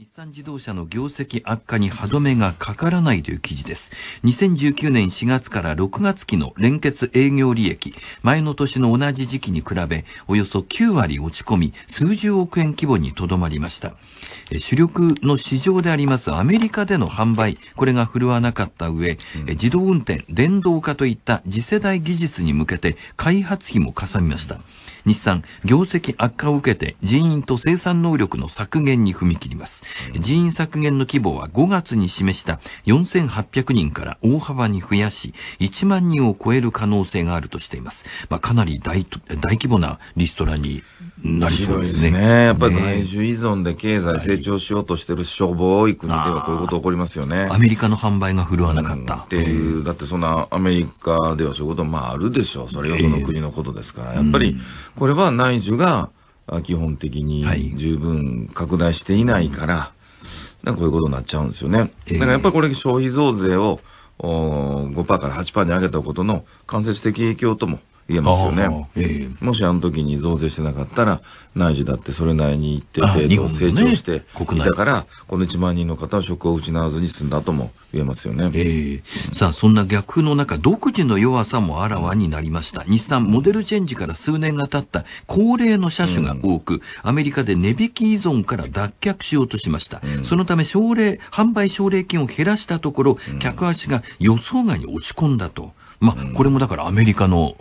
日産自動車の業績悪化に歯止めがかからないという記事です。2019年4月から6月期の連結営業利益、前の年の同じ時期に比べ、およそ9割落ち込み、数十億円規模にとどまりました。主力の市場でありますアメリカでの販売、これが振るわなかった上、うん、自動運転、電動化といった次世代技術に向けて開発費もかさみました。日産、業績悪化を受けて人員と生産能力の削減に踏み切ります。人員削減の規模は5月に示した4800人から大幅に増やし、1万人を超える可能性があるとしています。まあ、かなり大大規模なリストラになりそうですね。すねやっぱり内需依存で経済成長上しようとしてるしょぼい国ではこういうこと起こりますよね。アメリカの販売が振るわなかった。うん、っていう、だってそんなアメリカではそういうことまああるでしょう。それはその国のことですから。やっぱり、これは内需が基本的に十分拡大していないから、なんかこういうことになっちゃうんですよね。だからやっぱりこれ消費増税を5%から8%に上げたことの間接的影響とも言えますよね、えー、もしあの時に増税してなかったら内需だってそれなりにて。て程度成長していたから、ね、この1万人の方は職を失わずに済んだとも言えますよね、えー、うん、さあそんな逆の中独自の弱さもあらわになりました日産モデルチェンジから数年が経った高齢の車種が多く、うん、アメリカで値引き依存から脱却しようとしました、うん、そのため奨励販売奨励金を減らしたところ客足が予想外に落ち込んだと。まあ、これもだからアメリカの、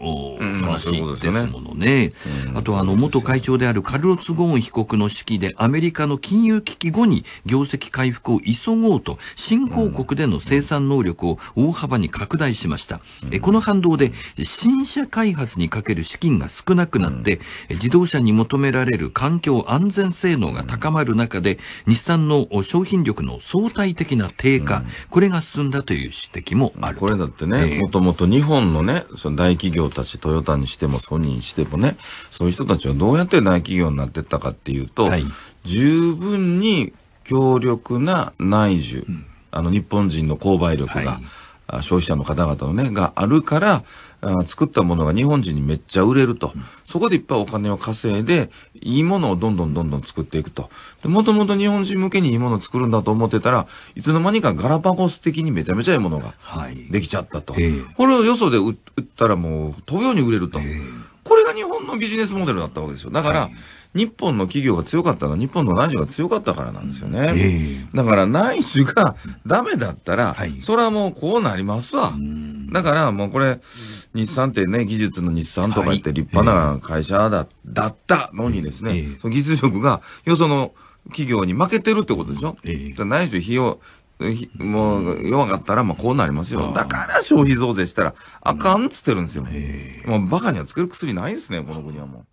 話ですものね。あとあの、元会長であるカルロス・ゴーン被告の指揮で、アメリカの金融危機後に業績回復を急ごうと、新興国での生産能力を大幅に拡大しました。えこの反動で、新車開発にかける資金が少なくなって、自動車に求められる環境安全性能が高まる中で、日産の商品力の相対的な低下、これが進んだという指摘もある。これだってね、もともと日本のね、その大企業たち、トヨタにしてもソニーにしてもね、そういう人たちはどうやって大企業になってったかっていうと、はい、十分に強力な内需、うん、あの日本人の購買力が、はい消費者の方々のね、があるから、あ作ったものが日本人にめっちゃ売れると。そこでいっぱいお金を稼いで、いいものをどんどんどんどん作っていくと。で、もともと日本人向けにいいものを作るんだと思ってたら、いつの間にかガラパゴス的にめちゃめちゃいいものができちゃったと。はい、これをよそで売ったらもう飛ぶように売れると。これが日本のビジネスモデルだったわけですよ。だから、はい日本の企業が強かったのは日本の内需が強かったからなんですよね。えー、だから内需がダメだったら、はい、それはもうこうなりますわ。だからもうこれ、日産ってね、技術の日産とか言って立派な会社だ,、だったのにですね、その技術力が、よその企業に負けてるってことでしょ、えー、内需費用、もう弱かったらまあこうなりますよ。だから消費増税したらあかんっつってるんですよ。もうバカにはつける薬ないですね、この国はもう。